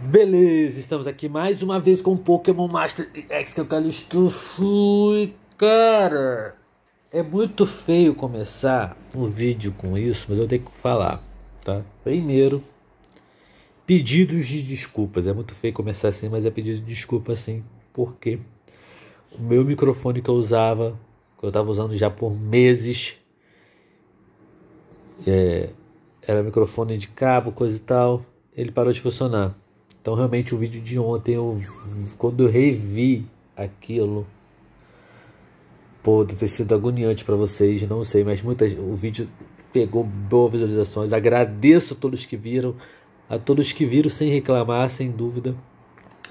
Beleza, estamos aqui mais uma vez com Pokémon Master X que eu quero Fui, cara. É muito feio começar um vídeo com isso, mas eu tenho que falar, tá? Primeiro, pedidos de desculpas. É muito feio começar assim, mas é pedido de desculpa assim, porque o meu microfone que eu usava, que eu estava usando já por meses, é, era microfone de cabo, coisa e tal, ele parou de funcionar. Então realmente o vídeo de ontem, eu, quando eu revi aquilo, pode ter sido agoniante para vocês, não sei, mas muitas, o vídeo pegou boas visualizações. Agradeço a todos que viram, a todos que viram sem reclamar, sem dúvida.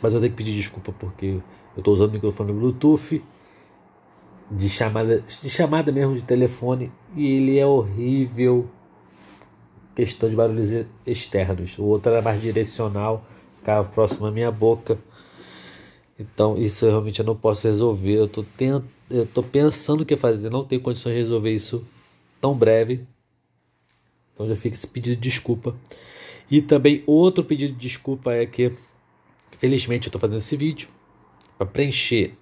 Mas eu tenho que pedir desculpa porque eu estou usando o microfone Bluetooth de chamada, de chamada mesmo de telefone e ele é horrível. Questão de barulhos externos. O outro era mais direcional próximo à minha boca. Então, isso eu realmente eu não posso resolver. Eu tô, eu tô pensando o que fazer, não tenho condições de resolver isso tão breve. Então, já fica esse pedido de desculpa. E também, outro pedido de desculpa é que, felizmente, eu estou fazendo esse vídeo para preencher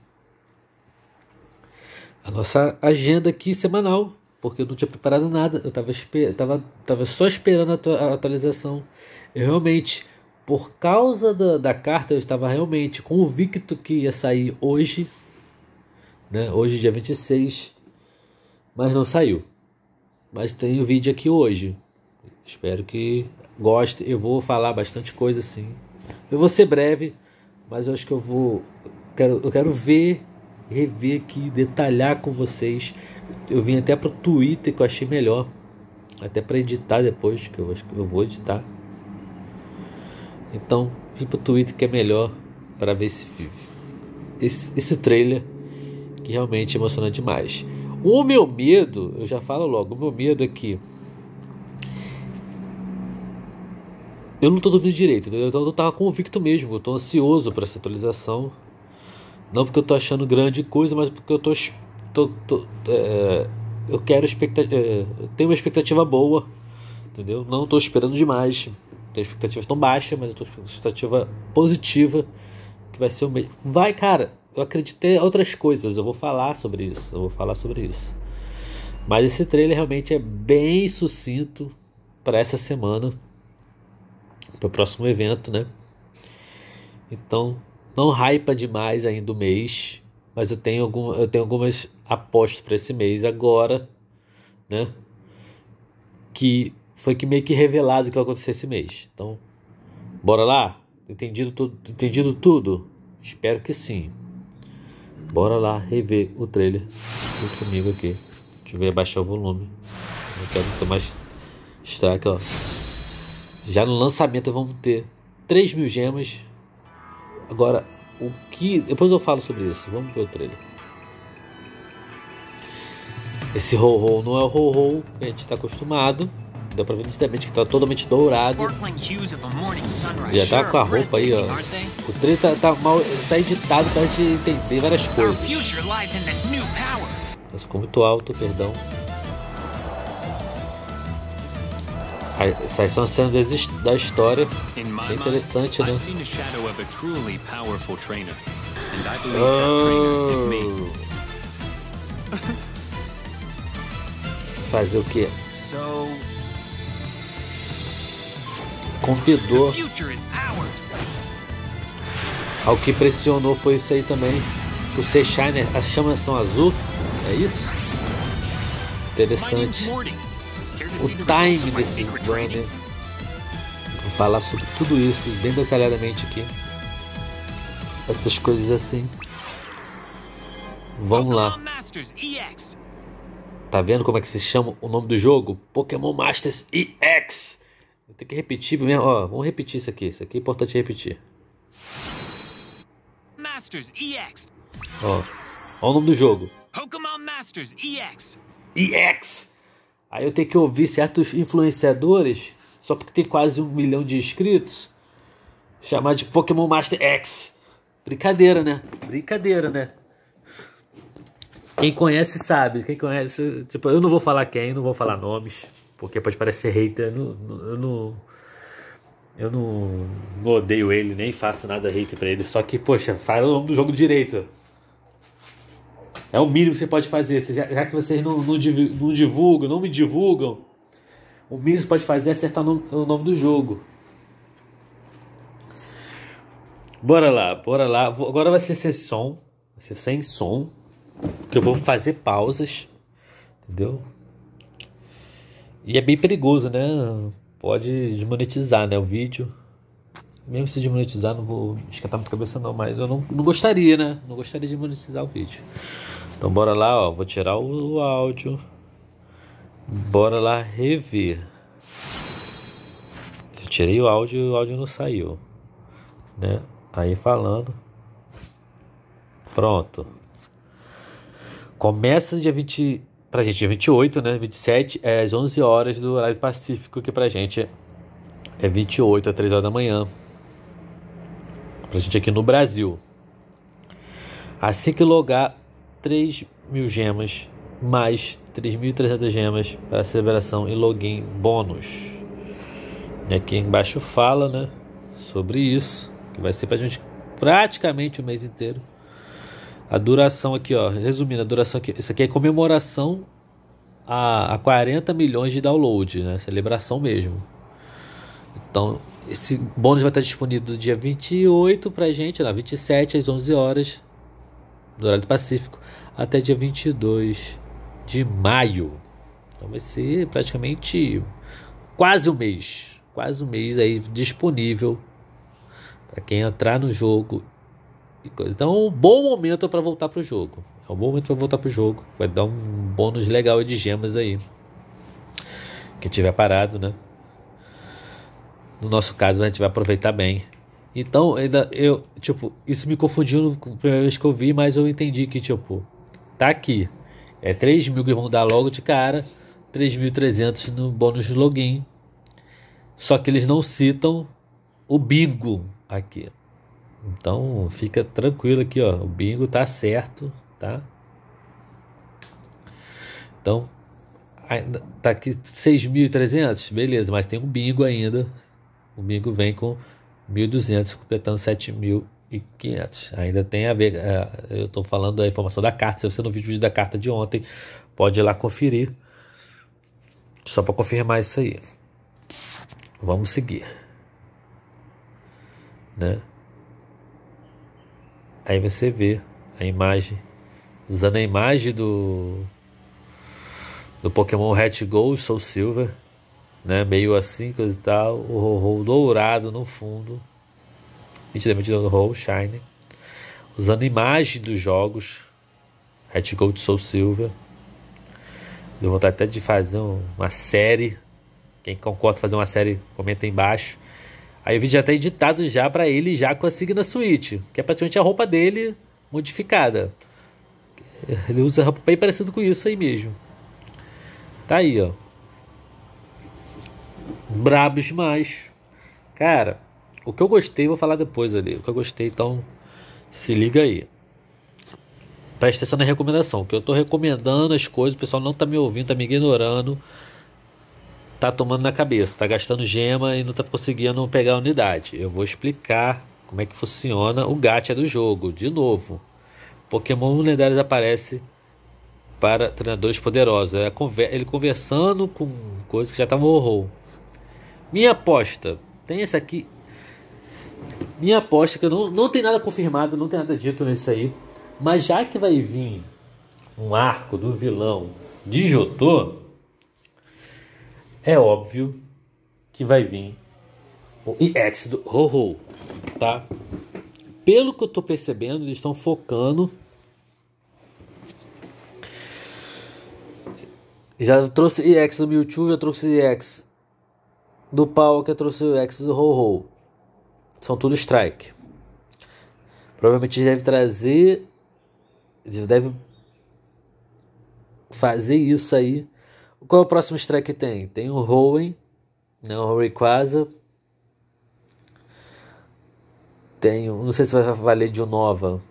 a nossa agenda aqui semanal, porque eu não tinha preparado nada, eu estava tava, tava só esperando a, atualização. Eu realmente por causa da, da carta, eu estava realmente convicto que ia sair hoje, né? hoje, dia 26, mas não saiu. Mas tem o vídeo aqui hoje. Espero que goste. Eu vou falar bastante coisa assim. Eu vou ser breve, mas eu acho que eu vou. Eu quero, eu quero ver, rever aqui, detalhar com vocês. Eu vim até pro Twitter que eu achei melhor. Até para editar depois, que eu acho que eu vou editar. Então, vim pro Twitter que é melhor para ver esse, esse, esse trailer que realmente emociona demais. O meu medo, eu já falo logo, o meu medo é que eu não tô dormindo direito, entendeu? Então eu tava convicto mesmo, eu tô ansioso para essa atualização. Não porque eu tô achando grande coisa, mas porque eu tô. tô, tô é, eu quero expectativa. É, tenho uma expectativa boa, entendeu? Não tô esperando demais tenho expectativas tão baixas, mas eu com expectativa positiva que vai ser o mesmo. Vai, cara, eu acreditei em outras coisas, eu vou falar sobre isso, eu vou falar sobre isso. Mas esse trailer realmente é bem sucinto para essa semana, para o próximo evento, né? Então, não hypa demais ainda o mês, mas eu tenho, algum, eu tenho algumas apostas para esse mês agora, né? Que foi que meio que revelado o que vai acontecer esse mês. Então, bora lá? Entendido tudo? Entendido tudo? Espero que sim. Bora lá rever o trailer Fique comigo aqui. Deixa eu ver baixar o volume. Não quero ter mais strike, ó. Já no lançamento vamos ter 3 mil gemas. Agora, o que. Depois eu falo sobre isso. Vamos ver o trailer. Esse ho-ho não é o ho-ho que a gente está acostumado. Dá pra ver nitidamente que tá totalmente dourado. Já tá com a roupa aí, ó. O trailer tá, tá, mal. tá editado pra gente entender várias coisas. Mas ficou muito alto, perdão. Essas são as cenas da história. É interessante, né? Oh. Fazer o quê? convidou. O que pressionou foi isso aí também. O Shiner as chamas são azul, é isso? Interessante. O time desse Brandon. Vou falar sobre tudo isso bem detalhadamente aqui. Essas coisas assim. Vamos lá. Tá vendo como é que se chama o nome do jogo? Pokémon Masters EX. Tem que repetir mesmo. Ó, vamos repetir isso aqui. Isso aqui é importante repetir. Masters EX. Ó, ó o nome do jogo. Pokémon Masters EX. EX. Aí eu tenho que ouvir certos influenciadores, só porque tem quase um milhão de inscritos, chamar de Pokémon Master X. Brincadeira, né? Brincadeira, né? Quem conhece sabe, quem conhece, tipo, eu não vou falar quem, não vou falar nomes. Porque pode parecer hater, eu não, eu não. Eu não, não, odeio ele, nem faço nada hater pra ele. Só que, poxa, fala o nome do jogo direito. É o mínimo que você pode fazer. Já, já que vocês não, não, não divulgam, não me divulgam, o mínimo que pode fazer é acertar o nome, o nome do jogo. Bora lá, bora lá. Vou, agora vai ser sem som. Vai ser sem som. Porque eu vou fazer pausas. Entendeu? E é bem perigoso, né? Pode desmonetizar né, o vídeo. Mesmo se desmonetizar, não vou esquentar muito a cabeça não, mas eu não, não gostaria, né? Não gostaria de monetizar o vídeo. Então bora lá, ó. Vou tirar o, o áudio. Bora lá rever. Eu tirei o áudio e o áudio não saiu. Né? Aí falando. Pronto. Começa dia 20. Pra gente é 28, né? 27 é às 11 horas do horário pacífico, que pra gente é 28 às 3 horas da manhã. Pra gente aqui no Brasil. Assim que logar 3 mil gemas, mais 3.300 gemas para celebração e login bônus. E aqui embaixo fala, né? Sobre isso, que vai ser pra gente praticamente o mês inteiro. A duração aqui, ó, resumindo, a duração aqui, isso aqui é comemoração a, a 40 milhões de download, né? Celebração mesmo. Então, esse bônus vai estar disponível do dia 28 pra gente, na 27 às 11 horas do horário do Pacífico, até dia 22 de maio. Então vai ser praticamente quase um mês, quase um mês aí disponível para quem entrar no jogo e coisa. Então, é um bom momento para voltar pro jogo. É um bom momento para voltar pro jogo. Vai dar um bônus legal de gemas aí. que tiver parado, né? No nosso caso, a gente vai aproveitar bem. Então, ainda eu, tipo, isso me confundiu na primeira vez que eu vi, mas eu entendi que, tipo, tá aqui. É 3 mil que vão dar logo de cara, 3.300 no bônus de login. Só que eles não citam o bingo aqui. Então fica tranquilo aqui, ó. O bingo tá certo, tá? Então, tá aqui 6.300, beleza, mas tem um bingo ainda. O bingo vem com 1.200, completando 7.500. Ainda tem a ver, é, eu estou falando da informação da carta. Se você não viu o vídeo da carta de ontem, pode ir lá conferir. Só para confirmar isso aí. Vamos seguir. Né? Aí você vê a imagem. Usando a imagem do. Do Pokémon Red Gold Soul Silver. Né? Meio assim, coisa e tal. O Ho-Ho dourado no fundo. Nitidamente do Ho-Ho Shine. Usando imagem dos jogos. Red Gold Soul Silver. Deu vontade até de fazer uma série. Quem concorda fazer uma série, comenta aí embaixo. Aí o vídeo já está editado já para ele já com a Signa Suite, que é praticamente a roupa dele modificada. Ele usa roupa bem parecido com isso aí mesmo. Tá aí, ó. Brabo demais. Cara, o que eu gostei, vou falar depois ali. O que eu gostei, então se liga aí. Presta atenção na recomendação, que eu tô recomendando as coisas, o pessoal não tá me ouvindo, tá me ignorando tá tomando na cabeça, tá gastando gema e não tá conseguindo pegar a unidade. Eu vou explicar como é que funciona o gacha do jogo, de novo. Pokémon lendários aparece para treinadores poderosos. É ele conversando com coisas que já estavam horror. Minha aposta, tem esse aqui. Minha aposta, que não, não tem nada confirmado, não tem nada dito nisso aí. Mas já que vai vir um arco do vilão de Jotô, é óbvio que vai vir o EX do Ho-Ho, tá? Pelo que eu tô percebendo, eles estão focando Já trouxe EX do Mewtwo, já trouxe EX do Power, já trouxe o EX do Ho-Ho. São tudo strike. Provavelmente deve trazer. Deve fazer isso aí qual é o próximo strike que tem? Tem o Rowan, né, o Rayquaza. Tem, não sei se vai valer de Nova,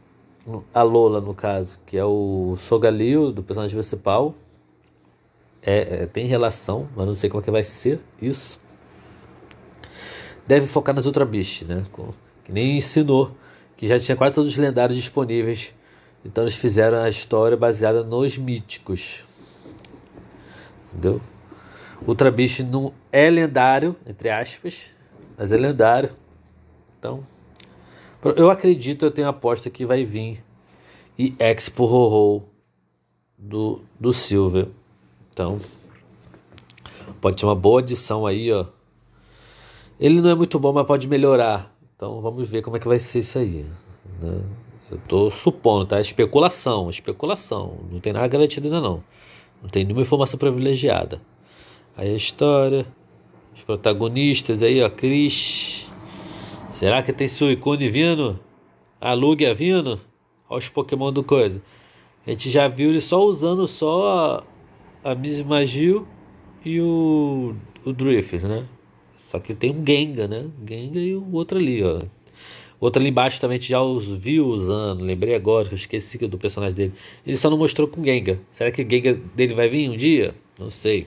a Lola no caso, que é o Sogalil do personagem principal. É, é, tem relação, mas não sei como é que vai ser isso. Deve focar nas Ultra Beasts, né? Que nem ensinou, que já tinha quase todos os lendários disponíveis. Então eles fizeram a história baseada nos míticos. Entendeu? Ultra Beast não é lendário, entre aspas, mas é lendário. Então, eu acredito, eu tenho aposta que vai vir e Expo Ho, -ho do, do Silver. Então, pode ser uma boa adição aí, ó. Ele não é muito bom, mas pode melhorar. Então, vamos ver como é que vai ser isso aí. Né? Eu tô supondo, tá? É especulação, especulação. Não tem nada garantido ainda não. Não tem nenhuma informação privilegiada. Aí a história, os protagonistas aí, ó, Cris. Será que tem Suicune vindo? A Lugia vindo? Olha os Pokémon do coisa. A gente já viu ele só usando só a, a Miss Magil e o, o Drift, né? Só que tem um Gengar, né? Gengar e o outro ali, ó. Outro ali embaixo também já os viu usando. Lembrei agora que eu esqueci é do personagem dele. Ele só não mostrou com Gengar. Será que o Gengar dele vai vir um dia? Não sei.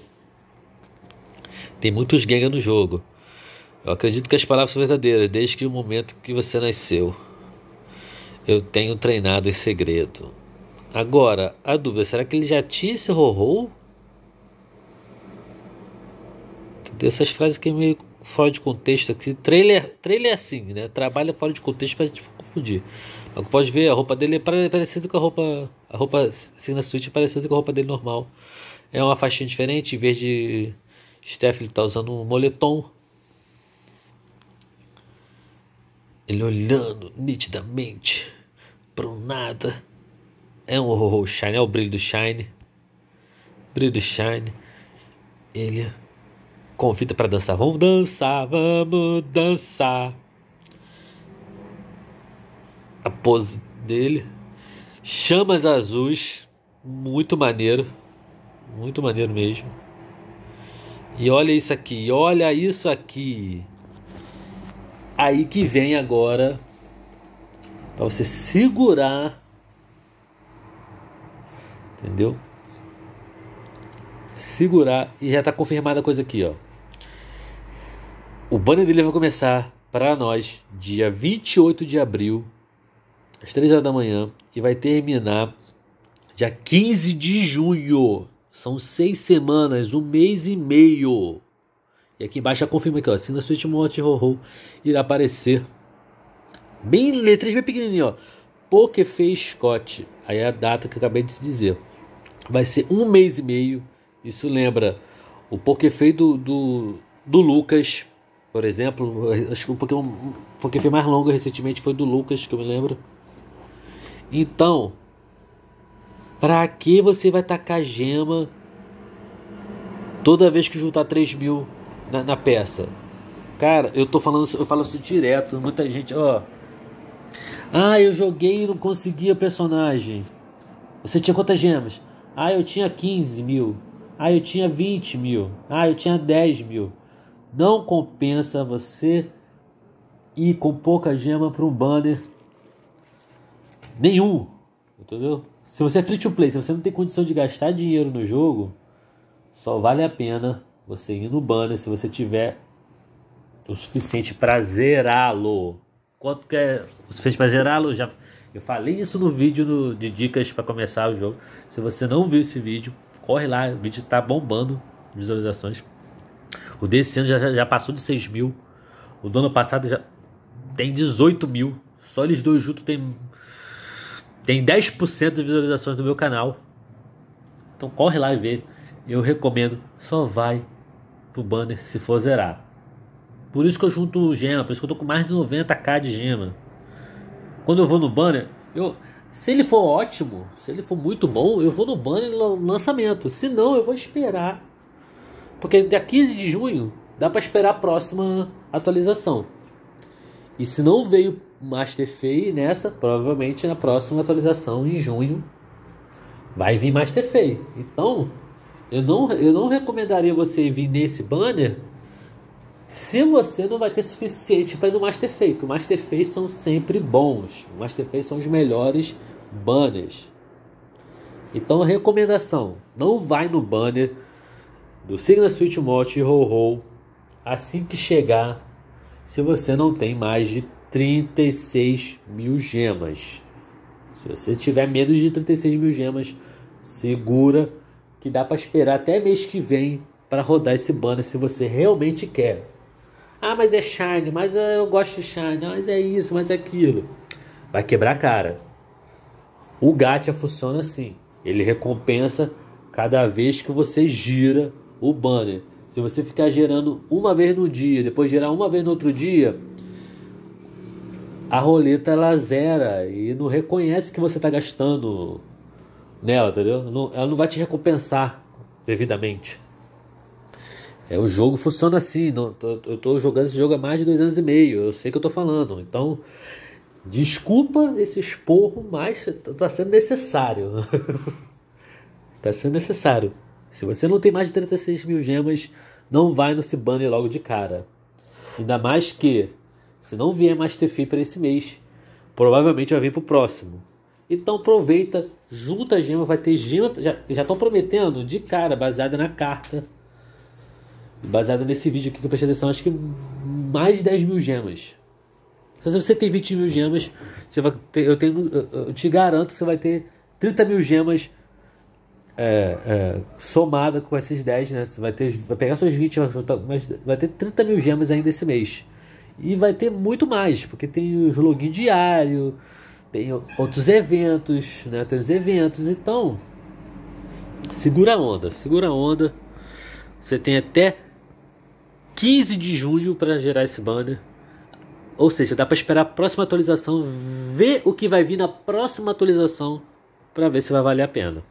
Tem muitos Gengar no jogo. Eu acredito que as palavras são verdadeiras, desde que o momento que você nasceu. Eu tenho treinado em segredo. Agora, a dúvida, será que ele já tinha esse horror? Entendeu? Essas frases que meio fora de contexto aqui. Trailer, trailer é assim, né? Trabalha fora de contexto pra gente confundir. Mas pode ver, a roupa dele é parecida com a roupa. A roupa Signa assim Suite é parecida com a roupa dele normal. É uma faixinha diferente, em vez de Steph ele tá usando um moletom. Ele olhando nitidamente pro nada. É um horror, Shine, é o brilho do Shine. Brilho do Shine. Ele Convida para dançar. Vamos dançar, vamos dançar. A pose dele. Chamas azuis. Muito maneiro. Muito maneiro mesmo. E olha isso aqui, olha isso aqui. Aí que vem agora para você segurar. Entendeu? Segurar e já está confirmada a coisa aqui, ó. O banner dele vai começar para nós dia 28 de abril, às 3 horas da manhã, e vai terminar dia 15 de junho. São seis semanas, um mês e meio. E aqui embaixo já confirma aqui, ó. Assina Switch Monte Rorô irá aparecer. Bem letras bem pequenininho, ó. Porque fez Scott. Aí é a data que eu acabei de se dizer. Vai ser um mês e meio. Isso lembra o Poker do, do, do Lucas por exemplo, acho que um Pokémon, foi mais longo recentemente foi do Lucas, que eu me lembro. Então, pra que você vai tacar gema toda vez que juntar 3 mil na, na peça? Cara, eu tô falando, eu falo isso direto, muita gente, ó. Ah, eu joguei e não conseguia personagem. Você tinha quantas gemas? Ah, eu tinha 15 mil. Ah, eu tinha 20 mil. Ah, eu tinha 10 mil. Não compensa você ir com pouca gema para um banner nenhum, entendeu? Se você é free to play, se você não tem condição de gastar dinheiro no jogo, só vale a pena você ir no banner se você tiver o suficiente para zerá-lo. Quanto que é o suficiente para zerá-lo? Já eu falei isso no vídeo no, de dicas para começar o jogo. Se você não viu esse vídeo, corre lá, o vídeo tá bombando visualizações. O desse ano já, já passou de 6 mil. O do ano passado já tem 18 mil. Só eles dois juntos tem, tem 10% de visualizações do meu canal. Então corre lá e vê. Eu recomendo, só vai pro banner se for zerar. Por isso que eu junto gema, por isso que eu tô com mais de 90k de gema. Quando eu vou no banner, eu se ele for ótimo, se ele for muito bom, eu vou no banner no lançamento. Se não, eu vou esperar porque dia 15 de junho dá para esperar a próxima atualização. E se não veio Master Fei nessa, provavelmente na próxima atualização em junho vai vir Master Fei. Então, eu não, eu não recomendaria você vir nesse banner se você não vai ter suficiente para ir no Master Fei, porque o Master Fei são sempre bons. O Master Fei são os melhores banners. Então, recomendação: não vai no banner do Signa Suite Mote e Ho assim que chegar, se você não tem mais de 36 mil gemas. Se você tiver menos de 36 mil gemas, segura que dá para esperar até mês que vem para rodar esse banner se você realmente quer. Ah, mas é Shine, mas eu gosto de Shine, ah, mas é isso, mas é aquilo. Vai quebrar a cara. O Gacha funciona assim. Ele recompensa cada vez que você gira o banner. Se você ficar gerando uma vez no dia, depois gerar uma vez no outro dia, a roleta ela zera e não reconhece que você está gastando nela, entendeu? Não, ela não vai te recompensar devidamente. É, o jogo funciona assim. Não, eu estou jogando esse jogo há mais de dois anos e meio. Eu sei que eu estou falando. Então, desculpa esse esporro, mas está tá sendo necessário. Está sendo necessário. Se você não tem mais de 36 mil gemas, não vai no Cibane logo de cara. Ainda mais que, se não vier mais Fee para esse mês, provavelmente vai vir para o próximo. Então aproveita, junta a gema, vai ter gema. Já estão prometendo de cara, baseada na carta. Baseada nesse vídeo aqui que eu prestei atenção, acho que mais de 10 mil gemas. Se você tem 20 mil gemas, você vai ter, eu, tenho, eu te garanto que você vai ter 30 mil gemas é, é, somada com esses 10, né? Você vai, ter, vai pegar suas 20, mas vai ter 30 mil gemas ainda esse mês. E vai ter muito mais, porque tem os login diário, tem outros eventos, né? Tem os eventos, então segura a onda, segura a onda. Você tem até 15 de julho para gerar esse banner. Ou seja, dá para esperar a próxima atualização, ver o que vai vir na próxima atualização para ver se vai valer a pena.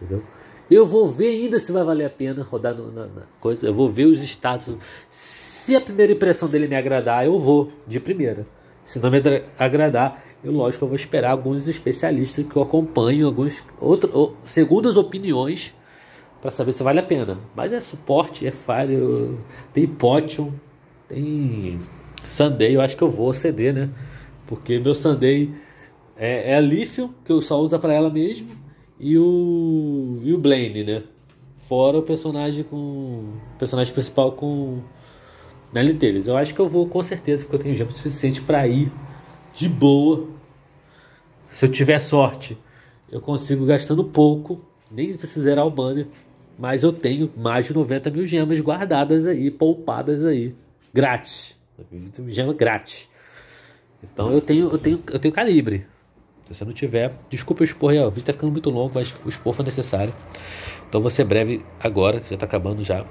Entendeu? Eu vou ver ainda se vai valer a pena rodar no, na, na, coisa. Eu vou ver os status. Se a primeira impressão dele me agradar, eu vou de primeira. Se não me agradar, eu lógico eu vou esperar alguns especialistas que eu acompanho, alguns outro, ou, segundas opiniões para saber se vale a pena. Mas é suporte, é Fire, tem Potion, tem Sunday, eu acho que eu vou ceder, né? Porque meu Sunday é, é a Lithium, que eu só uso para ela mesmo e o, e o Blaine, né? Fora o personagem com. O personagem principal com. Na deles. Eu acho que eu vou com certeza, porque eu tenho gemas suficiente para ir de boa. Se eu tiver sorte, eu consigo gastando pouco. Nem preciso zerar o banner. Mas eu tenho mais de 90 mil gemas guardadas aí, poupadas aí. Grátis. Gema grátis. Então eu tenho, eu tenho, eu tenho calibre. Se você não tiver, desculpa o expor, é, o vídeo tá ficando muito longo, mas o expor foi necessário. Então você breve agora, já tá acabando já.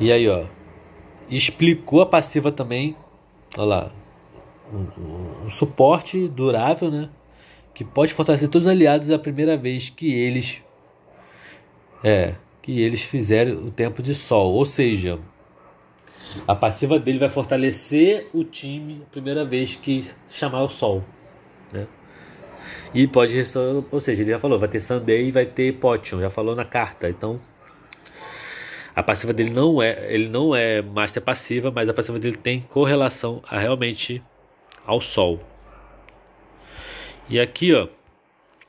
E aí, ó. Explicou a passiva também. Olha lá. Um, um, um suporte durável, né? Que pode fortalecer todos os aliados a primeira vez que eles. É. Que eles fizerem o tempo de sol. Ou seja, a passiva dele vai fortalecer o time a primeira vez que chamar o sol. Né? E pode, ou seja, ele já falou, vai ter Sunday e vai ter Potion, já falou na carta. Então, a passiva dele não é, ele não é master passiva, mas a passiva dele tem correlação a realmente ao sol. E aqui, ó,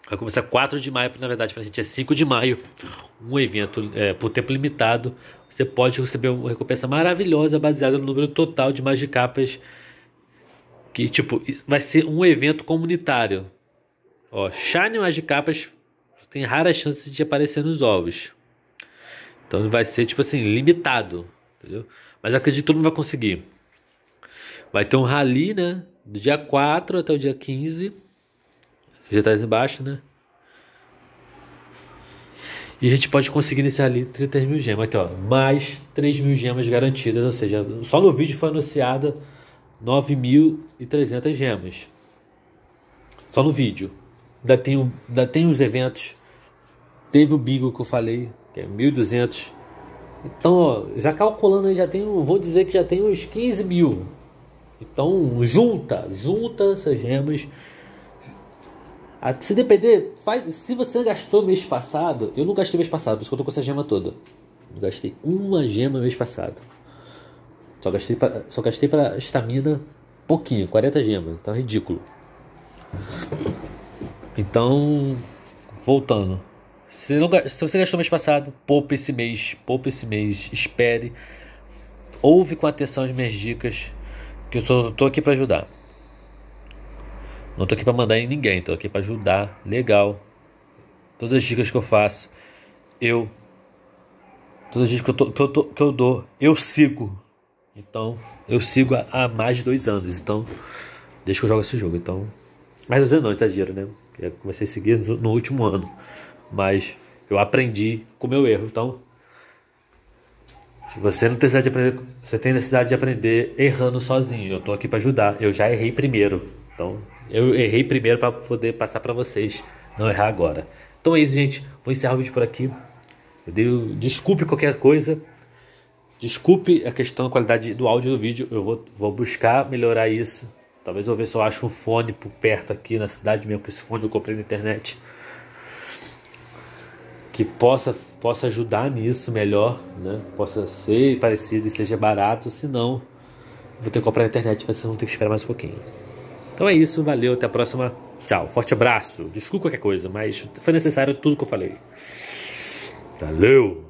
vai começar 4 de maio, na verdade, para a gente é 5 de maio, um evento é, por tempo limitado. Você pode receber uma recompensa maravilhosa baseada no número total de magicapas capas que, tipo, vai ser um evento comunitário. Ó, Shine de capas tem raras chances de aparecer nos ovos. Então vai ser, tipo assim, limitado. Entendeu? Mas acredito que todo mundo vai conseguir. Vai ter um rally, né? Do dia 4 até o dia 15. Já tá embaixo, né? E a gente pode conseguir nesse ali 33 mil gemas. Aqui, ó. Mais 3 mil gemas garantidas. Ou seja, só no vídeo foi anunciada 9.300 gemas. Só no vídeo. Ainda tem, ainda tem os eventos. Teve o bigo que eu falei, que é 1.200. Então, ó, já calculando aí, já tem, vou dizer que já tem uns 15 mil. Então, junta, junta essas gemas. Ah, se depender, faz, se você gastou mês passado, eu não gastei mês passado, por isso que eu tô com essa gema toda. Gastei uma gema mês passado. Só gastei pra, só gastei pra estamina pouquinho, 40 gemas. Tá ridículo. Então, voltando. Se, não, se você gastou mês passado, poupe esse mês, poupe esse mês, espere. Ouve com atenção as minhas dicas, que eu só tô aqui para ajudar. Não tô aqui para mandar em ninguém, tô aqui para ajudar, legal. Todas as dicas que eu faço, eu todas as dicas que eu, tô, que eu, tô, que eu dou, eu sigo. Então, eu sigo há mais de dois anos. Então, desde que eu jogo esse jogo. Então, mais dois anos não, exagero, né? Eu comecei a seguir no último ano. Mas eu aprendi com o meu erro. Então, se você não tem necessidade de aprender, você tem necessidade de aprender errando sozinho. Eu tô aqui para ajudar. Eu já errei primeiro. Então, eu errei primeiro para poder passar para vocês não errar agora. Então é isso, gente. Vou encerrar o vídeo por aqui. Eu dei, desculpe qualquer coisa. Desculpe a questão da qualidade do áudio do vídeo, eu vou, vou buscar melhorar isso. Talvez eu ver se eu acho um fone por perto aqui na cidade mesmo, que esse fone eu comprei na internet. Que possa, possa ajudar nisso melhor, né? Possa ser parecido e seja barato, se não, vou ter que comprar na internet, vocês vão ter que esperar mais um pouquinho. Então é isso, valeu, até a próxima. Tchau, forte abraço. Desculpa qualquer coisa, mas foi necessário tudo que eu falei. Valeu!